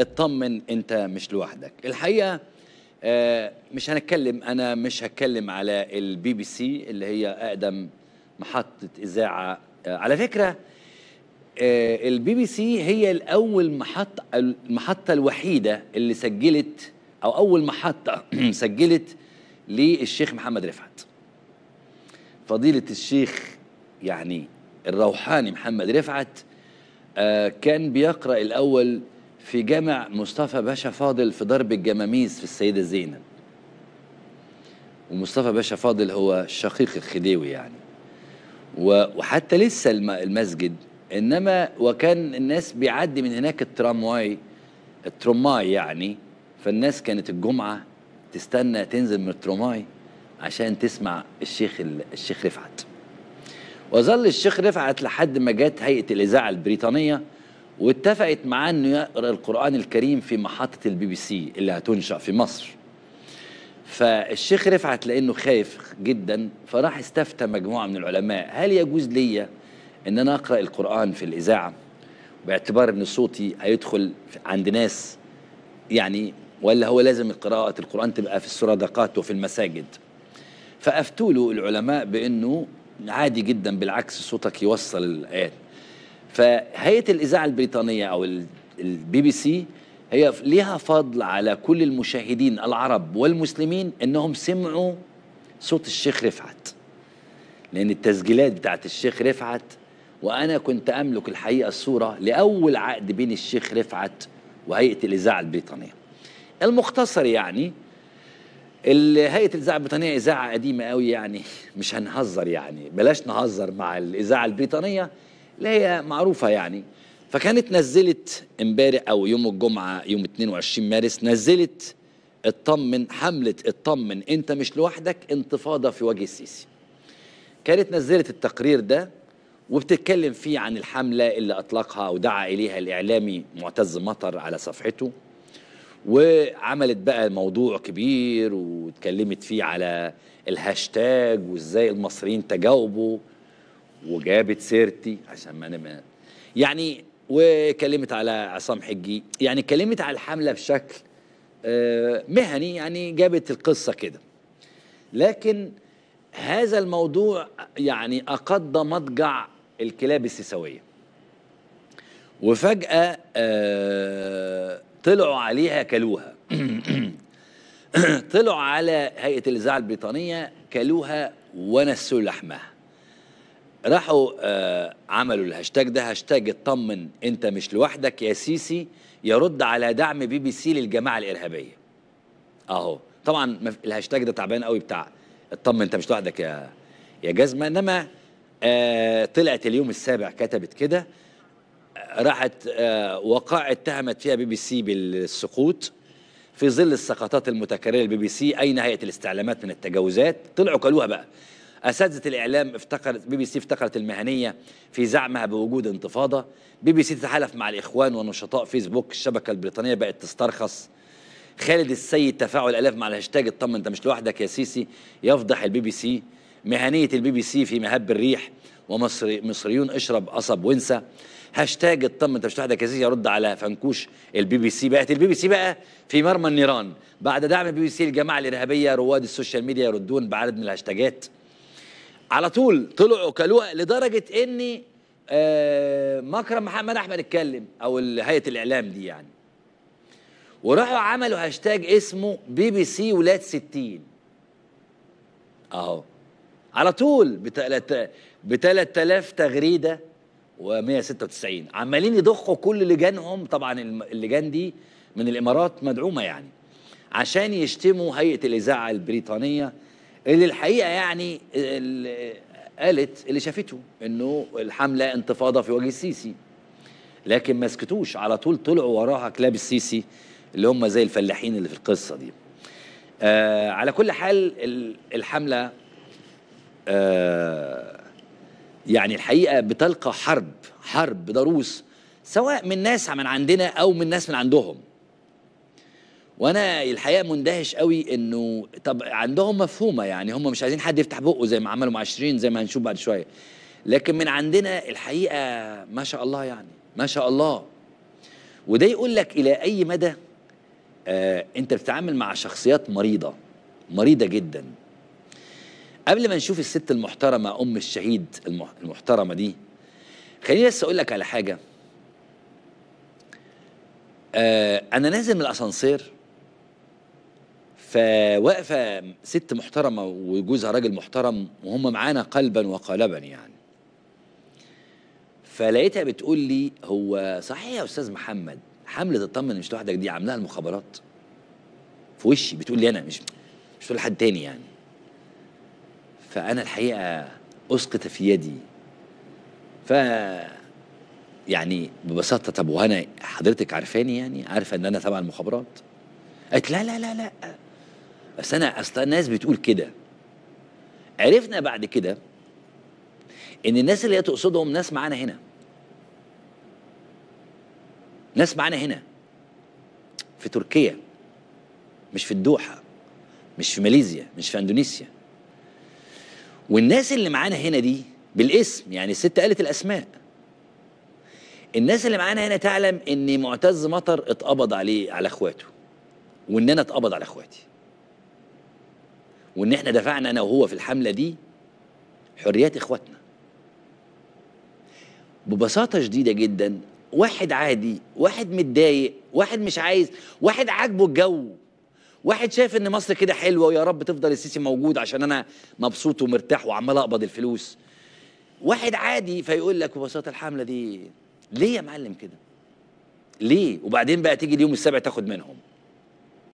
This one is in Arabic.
اطمن انت مش لوحدك الحقيقه آه، مش هنتكلم انا مش هتكلم على البي بي سي اللي هي اقدم محطه اذاعه آه، على فكره آه، البي بي سي هي الاول محطه المحطه الوحيده اللي سجلت او اول محطه سجلت للشيخ محمد رفعت فضيله الشيخ يعني الروحاني محمد رفعت كان بيقرا الاول في جامع مصطفى باشا فاضل في ضرب الجماميز في السيدة زينب ومصطفى باشا فاضل هو شقيق الخديوي يعني وحتى لسه المسجد انما وكان الناس بيعدي من هناك الترامواي الترماي يعني فالناس كانت الجمعه تستنى تنزل من الترماي عشان تسمع الشيخ الشيخ رفعت وظل الشيخ رفعت لحد ما جت هيئه الاذاعه البريطانيه واتفقت معاه انه يقرا القران الكريم في محطه البي بي سي اللي هتنشا في مصر فالشيخ رفعت لانه خايف جدا فراح استفتى مجموعه من العلماء هل يجوز ليا ان انا اقرا القران في الاذاعه باعتبار ان صوتي هيدخل عند ناس يعني ولا هو لازم قراءه القران تبقى في السرادقات وفي المساجد فافتوا له العلماء بانه عادي جدا بالعكس صوتك يوصل الايات فهيئه الاذاعه البريطانيه او البي بي سي هي ليها فضل على كل المشاهدين العرب والمسلمين انهم سمعوا صوت الشيخ رفعت لان التسجيلات بتاعت الشيخ رفعت وانا كنت املك الحقيقه الصوره لاول عقد بين الشيخ رفعت وهيئه الاذاعه البريطانيه المختصر يعني هيئه الاذاعه البريطانيه اذاعه قديمه قوي يعني مش هنهزر يعني بلاش نهزر مع الاذاعه البريطانيه اللي هي معروفة يعني فكانت نزلت امبارح او يوم الجمعة يوم 22 مارس نزلت اطمن حملة اطمن انت مش لوحدك انتفاضة في وجه السيسي كانت نزلت التقرير ده وبتتكلم فيه عن الحملة اللي أطلقها أو دعا إليها الإعلامي معتز مطر على صفحته وعملت بقى موضوع كبير واتكلمت فيه على الهاشتاج وإزاي المصريين تجاوبوا وجابت سيرتي عشان ما انا ما يعني وكلمت على عصام حجي يعني كلمت على الحمله بشكل آه، مهني يعني جابت القصه كده لكن هذا الموضوع يعني اقض مضجع الكلاب السيساويه وفجاه آه، طلعوا عليها كلوها طلعوا على هيئه الاذاعه البريطانيه كلوها ونسوا لحمها راحوا آه عملوا الهاشتاج ده هاشتاج اطمن انت مش لوحدك يا سيسي يرد على دعم بي بي سي للجماعه الارهابيه اهو طبعا الهاشتاج ده تعبان قوي بتاع اطمن انت مش لوحدك يا يا جزمه انما آه طلعت اليوم السابع كتبت كده راحت آه وقائع اتهمت فيها بي بي سي بالسقوط في ظل السقطات المتكرره للبي بي سي اين هيئه الاستعلامات من التجاوزات طلعوا كلوها بقى أساتذة الإعلام افتقرت بي بي سي افتقرت المهنية في زعمها بوجود انتفاضة بي بي سي تتحالف مع الإخوان ونشطاء فيسبوك الشبكة البريطانية بقت تسترخص خالد السيد تفاعل ألاف مع الهاشتاج اطمن أنت مش لوحدك يا سيسي يفضح البي بي سي مهنية البي بي سي في مهب الريح ومصري مصريون اشرب قصب وانسى هاشتاج اطمن انت مش لوحدك يا سيسي يرد على فنكوش البي بي سي بقت البي بي سي بقى في مرمى النيران بعد دعم البي بي سي الجماعه الارهابيه رواد السوشيال ميديا يردون بعدد من الهاشتاجات على طول طلعوا وكلوها لدرجه ان آه، مكرم محمد احمد اتكلم او هيئه الاعلام دي يعني وراحوا عملوا هاشتاج اسمه بي بي سي ولاد 60 اهو على طول ب 3000 تغريده و196 عمالين يضخوا كل لجانهم طبعا اللجان دي من الامارات مدعومه يعني عشان يشتموا هيئه الاذاعه البريطانيه اللي الحقيقه يعني اللي قالت اللي شافته انه الحمله انتفاضه في وجه السيسي لكن ما سكتوش على طول طلعوا وراها كلاب السيسي اللي هم زي الفلاحين اللي في القصه دي آه على كل حال الحمله آه يعني الحقيقه بتلقى حرب حرب ضروس سواء من ناس من عندنا او من ناس من عندهم وانا الحقيقه مندهش قوي انه طب عندهم مفهومه يعني هم مش عايزين حد يفتح بقه زي ما عملوا مع 20 زي ما هنشوف بعد شويه لكن من عندنا الحقيقه ما شاء الله يعني ما شاء الله وده يقول لك الى اي مدى آه انت بتتعامل مع شخصيات مريضه مريضه جدا قبل ما نشوف الست المحترمه ام الشهيد المحترمه دي خليني بس اقول لك على حاجه آه انا نازل من الاسانسير فواقفه ست محترمه وجوزها راجل محترم وهم معانا قلبا وقالبا يعني فلقيتها بتقول لي هو صحيح يا استاذ محمد حمله اطمن مش لوحدك دي عاملاها المخابرات في وشي بتقول لي انا مش مش بتقول لحد تاني يعني فانا الحقيقه اسقط في يدي ف يعني ببساطه طب وانا حضرتك عارفاني يعني عارفه ان انا تبع المخابرات قالت لا لا لا لا بس انا اصل الناس بتقول كده عرفنا بعد كده ان الناس اللي هي تقصدهم ناس معانا هنا ناس معانا هنا في تركيا مش في الدوحه مش في ماليزيا مش في اندونيسيا والناس اللي معانا هنا دي بالاسم يعني الست قالت الاسماء الناس اللي معانا هنا تعلم ان معتز مطر اتقبض عليه على اخواته وان انا اتقبض على اخواتي وان احنا دفعنا انا وهو في الحمله دي حريات اخواتنا ببساطه شديده جدا واحد عادي واحد متضايق واحد مش عايز واحد عاجبه الجو واحد شايف ان مصر كده حلوه ويا رب تفضل السيسي موجود عشان انا مبسوط ومرتاح وعمال اقبض الفلوس واحد عادي فيقول لك ببساطه الحمله دي ليه يا معلم كده ليه وبعدين بقى تيجي اليوم السابع تاخد منهم